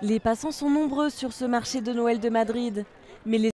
Les passants sont nombreux sur ce marché de Noël de Madrid, mais les